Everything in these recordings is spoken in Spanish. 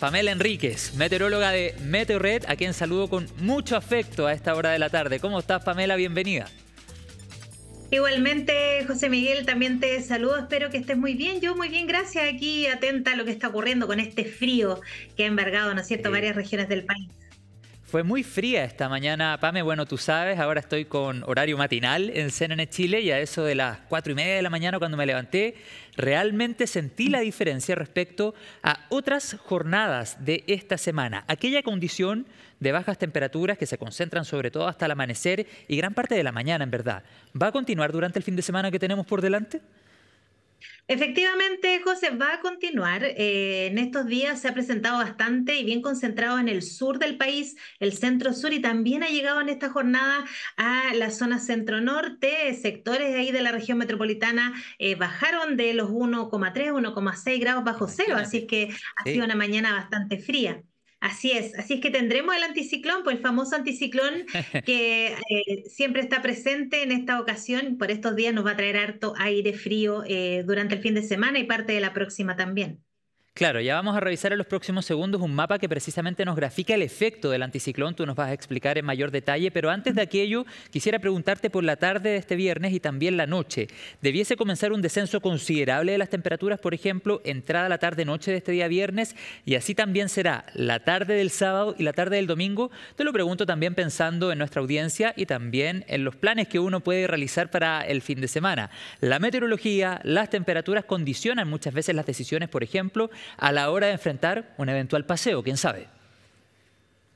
Pamela Enríquez, meteoróloga de Meteorred, a quien saludo con mucho afecto a esta hora de la tarde. ¿Cómo estás, Pamela? Bienvenida. Igualmente, José Miguel, también te saludo. Espero que estés muy bien. Yo muy bien, gracias. Aquí atenta a lo que está ocurriendo con este frío que ha embargado, ¿no es cierto?, varias regiones del país. Fue muy fría esta mañana, Pame. Bueno, tú sabes, ahora estoy con horario matinal en CNN Chile y a eso de las cuatro y media de la mañana cuando me levanté, realmente sentí la diferencia respecto a otras jornadas de esta semana. Aquella condición de bajas temperaturas que se concentran sobre todo hasta el amanecer y gran parte de la mañana, en verdad. ¿Va a continuar durante el fin de semana que tenemos por delante? Efectivamente, José, va a continuar. Eh, en estos días se ha presentado bastante y bien concentrado en el sur del país, el centro-sur, y también ha llegado en esta jornada a la zona centro-norte. Sectores ahí de la región metropolitana eh, bajaron de los 1,3, 1,6 grados bajo cero, así que ha sido una mañana bastante fría. Así es, así es que tendremos el anticiclón, pues el famoso anticiclón que eh, siempre está presente en esta ocasión, por estos días nos va a traer harto aire frío eh, durante el fin de semana y parte de la próxima también. Claro, ya vamos a revisar en los próximos segundos un mapa que precisamente nos grafica el efecto del anticiclón. Tú nos vas a explicar en mayor detalle, pero antes de aquello quisiera preguntarte por la tarde de este viernes y también la noche. ¿Debiese comenzar un descenso considerable de las temperaturas, por ejemplo, entrada la tarde-noche de este día viernes? Y así también será la tarde del sábado y la tarde del domingo. Te lo pregunto también pensando en nuestra audiencia y también en los planes que uno puede realizar para el fin de semana. La meteorología, las temperaturas condicionan muchas veces las decisiones, por ejemplo, a la hora de enfrentar un eventual paseo, quién sabe.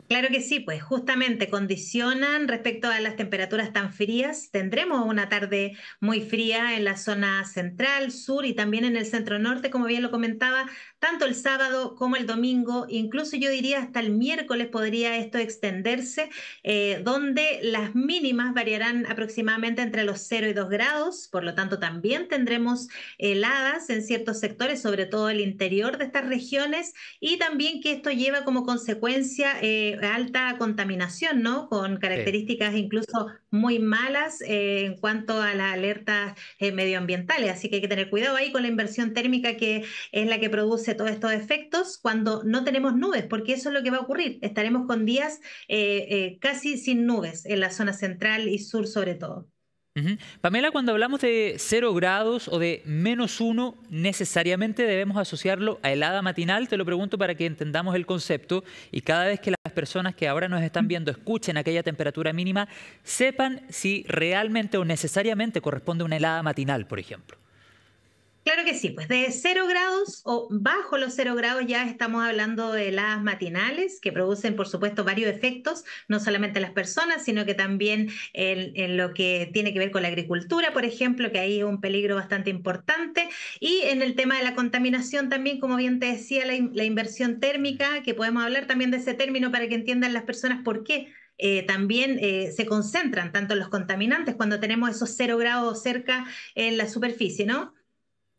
Claro que sí, pues justamente condicionan respecto a las temperaturas tan frías. Tendremos una tarde muy fría en la zona central, sur y también en el centro norte, como bien lo comentaba, tanto el sábado como el domingo, incluso yo diría hasta el miércoles podría esto extenderse, eh, donde las mínimas variarán aproximadamente entre los 0 y 2 grados, por lo tanto también tendremos heladas en ciertos sectores, sobre todo el interior de estas regiones, y también que esto lleva como consecuencia eh, alta contaminación, ¿no? Con características incluso muy malas eh, en cuanto a las alertas eh, medioambientales. Así que hay que tener cuidado ahí con la inversión térmica que es la que produce todos estos efectos cuando no tenemos nubes, porque eso es lo que va a ocurrir. Estaremos con días eh, casi sin nubes en la zona central y sur sobre todo. Pamela, cuando hablamos de cero grados o de menos uno, necesariamente debemos asociarlo a helada matinal. Te lo pregunto para que entendamos el concepto y cada vez que personas que ahora nos están viendo escuchen aquella temperatura mínima, sepan si realmente o necesariamente corresponde una helada matinal, por ejemplo. Claro que sí, pues de cero grados o bajo los cero grados ya estamos hablando de heladas matinales que producen, por supuesto, varios efectos, no solamente en las personas, sino que también en, lo que tiene que ver con la agricultura, por ejemplo, que ahí es un peligro bastante importante. Y en el tema de la contaminación también, como bien te decía, la, inversión térmica, que podemos hablar también de ese término para que entiendan las personas por qué eh, también eh, se concentran tanto los contaminantes cuando tenemos esos cero grados cerca en la superficie, ¿no?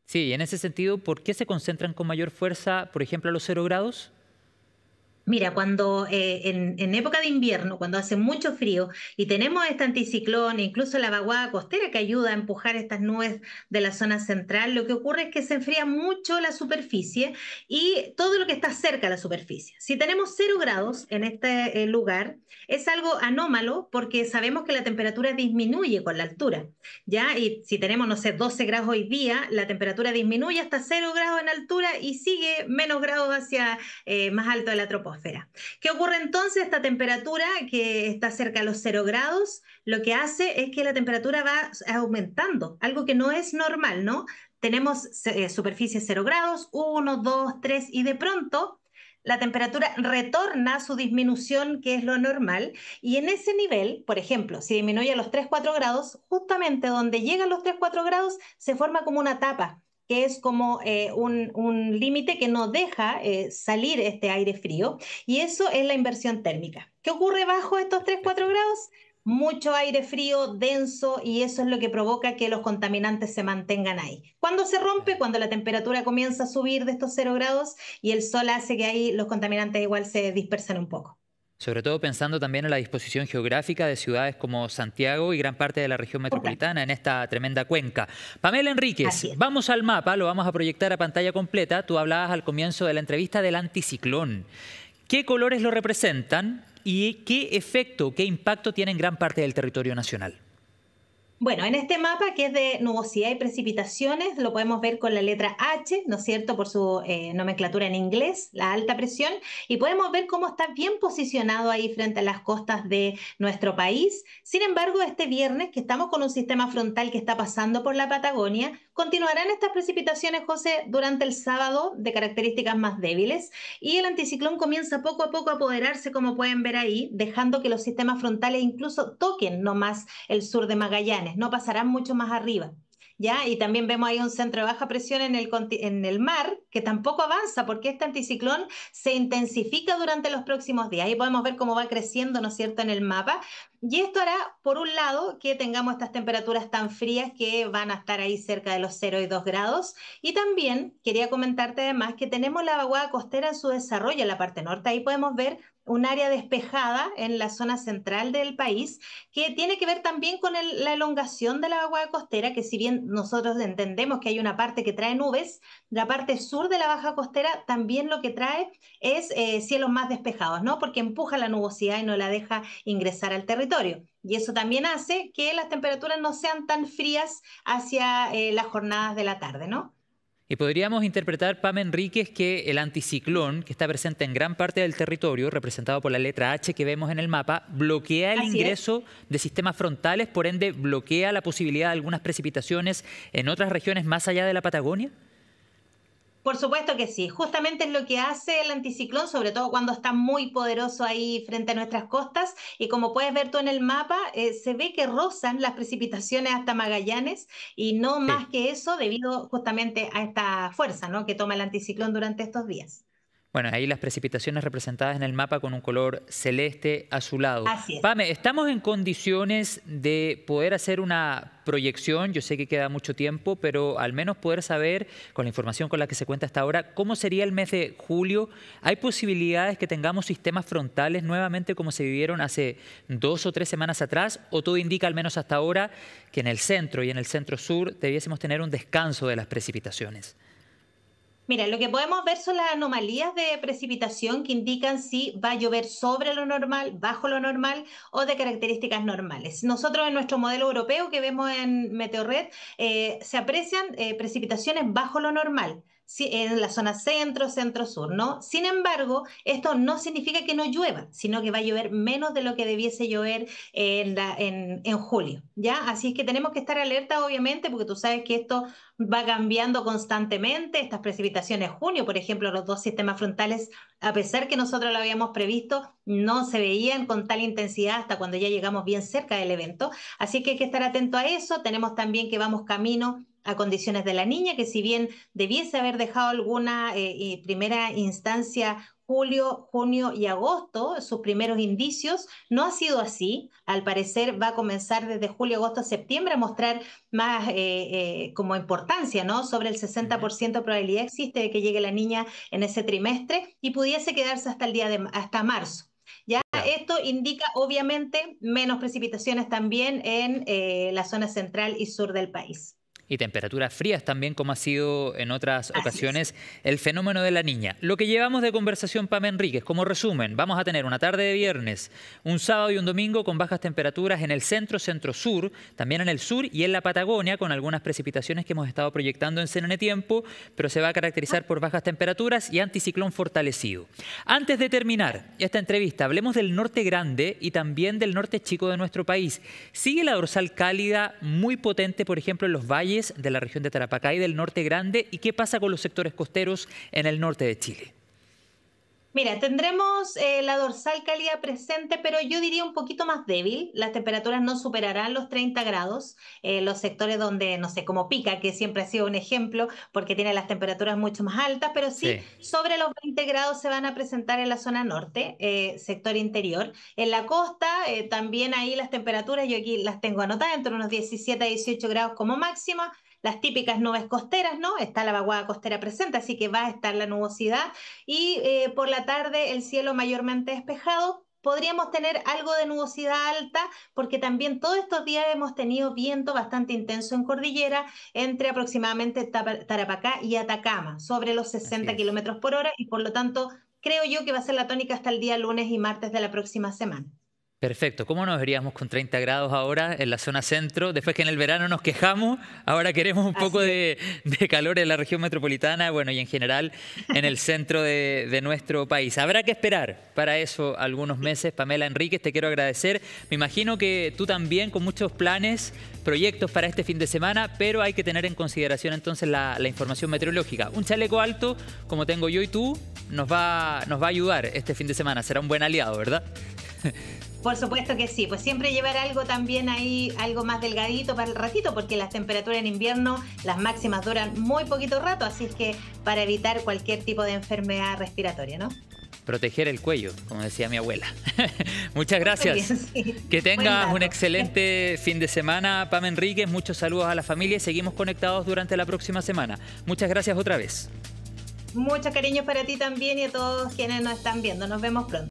Sí, en ese sentido, ¿por qué se concentran con mayor fuerza, por ejemplo, a los cero grados? Mira, cuando eh, en, época de invierno, cuando hace mucho frío y tenemos este anticiclón, incluso la vaguada costera que ayuda a empujar estas nubes de la zona central, lo que ocurre es que se enfría mucho la superficie y todo lo que está cerca de la superficie. Si tenemos cero grados en este eh, lugar, es algo anómalo porque sabemos que la temperatura disminuye con la altura, ¿ya? Y si tenemos, no sé, 12 grados hoy día, la temperatura disminuye hasta cero grados en altura y sigue menos grados hacia eh, más alto de la troposfera. ¿Qué ocurre entonces? Esta temperatura que está cerca de los 0 grados, lo que hace es que la temperatura va aumentando, algo que no es normal, ¿no? Tenemos eh, superficies 0 grados, 1, 2, 3 y de pronto la temperatura retorna a su disminución, que es lo normal, y en ese nivel, por ejemplo, si disminuye a los 3-4 grados, justamente donde llegan los 3-4 grados se forma como una tapa, que es como eh, un, límite que no deja eh, salir este aire frío, y eso es la inversión térmica. ¿Qué ocurre bajo estos 3-4 grados? Mucho aire frío, denso, y eso es lo que provoca que los contaminantes se mantengan ahí. Cuando se rompe? Cuando la temperatura comienza a subir de estos 0 grados y el sol hace que ahí los contaminantes igual se dispersen un poco sobre todo pensando también en la disposición geográfica de ciudades como Santiago y gran parte de la región metropolitana en esta tremenda cuenca. Pamela Enríquez, vamos al mapa, lo vamos a proyectar a pantalla completa. Tú hablabas al comienzo de la entrevista del anticiclón. ¿Qué colores lo representan y qué efecto, qué impacto tiene en gran parte del territorio nacional? Bueno, en este mapa que es de nubosidad y precipitaciones, lo podemos ver con la letra H, ¿no es cierto?, por su eh, nomenclatura en inglés, la alta presión, y podemos ver cómo está bien posicionado ahí frente a las costas de nuestro país. Sin embargo, este viernes, que estamos con un sistema frontal que está pasando por la Patagonia, Continuarán estas precipitaciones, José, durante el sábado de características más débiles y el anticiclón comienza poco a poco a apoderarse, como pueden ver ahí, dejando que los sistemas frontales incluso toquen no más el sur de Magallanes, no pasarán mucho más arriba. ¿ya? Y también vemos ahí un centro de baja presión en el, en el mar que tampoco avanza porque este anticiclón se intensifica durante los próximos días. Ahí podemos ver cómo va creciendo, ¿no es cierto?, en el mapa. Y esto hará, por un lado, que tengamos estas temperaturas tan frías que van a estar ahí cerca de los 0 y 2 grados. Y también quería comentarte además que tenemos la vaguada costera en su desarrollo en la parte norte. Ahí podemos ver un área despejada en la zona central del país, que tiene que ver también con la elongación de la Baja costera, que si bien nosotros entendemos que hay una parte que trae nubes, la parte sur de la baja costera también lo que trae es eh, cielos más despejados, ¿no? Porque empuja la nubosidad y no la deja ingresar al territorio. Y eso también hace que las temperaturas no sean tan frías hacia eh, las jornadas de la tarde, ¿no? Y podríamos interpretar, Pam Enríquez, que el anticiclón, que está presente en gran parte del territorio, representado por la letra H que vemos en el mapa, bloquea el ingreso de sistemas frontales, por ende bloquea la posibilidad de algunas precipitaciones en otras regiones más allá de la Patagonia. Por supuesto que sí, justamente es lo que hace el anticiclón, sobre todo cuando está muy poderoso ahí frente a nuestras costas. Y como puedes ver tú en el mapa, eh, se ve que rozan las precipitaciones hasta Magallanes y no más que eso debido justamente a esta fuerza ¿no? que toma el anticiclón durante estos días. Bueno, ahí las precipitaciones representadas en el mapa con un color celeste azulado. Pame, ¿estamos en condiciones de poder hacer una proyección? Yo sé que queda mucho tiempo, pero al menos poder saber, con la información con la que se cuenta hasta ahora, cómo sería el mes de julio. ¿Hay posibilidades que tengamos sistemas frontales nuevamente como se vivieron hace dos o tres semanas atrás? ¿O todo indica, al menos hasta ahora, que en el centro y en el centro sur debiésemos tener un descanso de las precipitaciones? Mira, lo que podemos ver son las anomalías de precipitación que indican si va a llover sobre lo normal, bajo lo normal o de características normales. Nosotros en nuestro modelo europeo que vemos en Meteorred eh, se aprecian eh, precipitaciones bajo lo normal en la zona centro, centro-sur, ¿no? Sin embargo, esto no significa que no llueva, sino que va a llover menos de lo que debiese llover en, la, en, en julio, ¿ya? Así es que tenemos que estar alerta, obviamente, porque tú sabes que esto va cambiando constantemente, estas precipitaciones junio, por ejemplo, los dos sistemas frontales, a pesar que nosotros lo habíamos previsto, no se veían con tal intensidad hasta cuando ya llegamos bien cerca del evento. Así que hay que estar atento a eso. Tenemos también que vamos camino a condiciones de la niña, que si bien debiese haber dejado alguna eh, eh, primera instancia julio, junio y agosto, sus primeros indicios. No ha sido así. Al parecer va a comenzar desde julio, agosto, septiembre a mostrar más eh, como importancia, ¿no? Sobre el 60% de probabilidad existe de que llegue la niña en ese trimestre y pudiese quedarse hasta el día de hasta marzo. Ya esto indica obviamente menos precipitaciones también en la zona central y sur del país y temperaturas frías también, como ha sido en otras ocasiones el fenómeno de la niña. Lo que llevamos de conversación, Pam Enríquez, como resumen, vamos a tener una tarde de viernes, un sábado y un domingo con bajas temperaturas en el centro, centro-sur, también en el sur y en la Patagonia, con algunas precipitaciones que hemos estado proyectando en CNN Tiempo, pero se va a caracterizar por bajas temperaturas y anticiclón fortalecido. Antes de terminar esta entrevista, hablemos del norte grande y también del norte chico de nuestro país. Sigue la dorsal cálida muy potente, por ejemplo, en los valles de la región de Tarapacá y del norte grande y qué pasa con los sectores costeros en el norte de Chile. Mira, tendremos eh, la dorsal cálida presente, pero yo diría un poquito más débil. Las temperaturas no superarán los 30 grados. Eh, los sectores donde, no sé, como Pica, que siempre ha sido un ejemplo, porque tiene las temperaturas mucho más altas, pero sí, sobre los 20 grados se van a presentar en la zona norte, eh, sector interior. En la costa, eh, también ahí las temperaturas, yo aquí las tengo anotadas, entre unos 17 a 18 grados como máxima las típicas nubes costeras, ¿no? Está la vaguada costera presente, así que va a estar la nubosidad. Y eh, por la tarde el cielo mayormente despejado, podríamos tener algo de nubosidad alta, porque también todos estos días hemos tenido viento bastante intenso en cordillera entre aproximadamente Tarapacá y Atacama, sobre los 60 kilómetros por hora, y por lo tanto creo yo que va a ser la tónica hasta el día lunes y martes de la próxima semana. Perfecto. ¿Cómo nos veríamos con 30 grados ahora en la zona centro? Después que en el verano nos quejamos, ahora queremos un poco de, calor en la región metropolitana, bueno, y en general en el centro de, nuestro país. Habrá que esperar para eso algunos meses. Pamela Enríquez, te quiero agradecer. Me imagino que tú también con muchos planes, proyectos para este fin de semana, pero hay que tener en consideración entonces la, información meteorológica. Un chaleco alto, como tengo yo y tú, nos va, nos va a ayudar este fin de semana. Será un buen aliado, ¿verdad? Por supuesto que sí, pues siempre llevar algo también ahí, algo más delgadito para el ratito, porque las temperaturas en invierno, las máximas duran muy poquito rato, así es que para evitar cualquier tipo de enfermedad respiratoria, ¿no? Proteger el cuello, como decía mi abuela. Muchas gracias. Que tengas un excelente fin de semana, Pam Enríquez. Muchos saludos a la familia y seguimos conectados durante la próxima semana. Muchas gracias otra vez. Muchos cariños para ti también y a todos quienes nos están viendo. Nos vemos pronto.